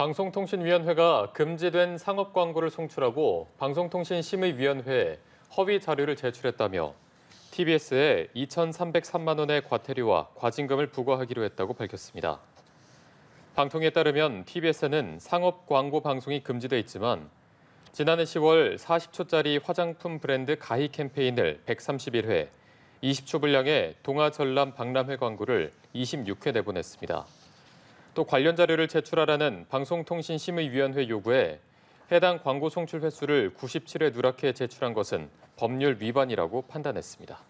방송통신위원회가 금지된 상업 광고를 송출하고 방송통신심의위원회에 허위 자료를 제출했다며 TBS에 2,303만 원의 과태료와 과징금을 부과하기로 했다고 밝혔습니다. 방통에 따르면 TBS는 상업 광고 방송이 금지돼 있지만 지난해 10월 40초짜리 화장품 브랜드 가히 캠페인을 131회, 20초 분량의 동아 전남 박람회 광고를 26회 내보냈습니다. 또 관련 자료를 제출하라는 방송통신심의위원회 요구에 해당 광고 송출 횟수를 97회 누락해 제출한 것은 법률 위반이라고 판단했습니다.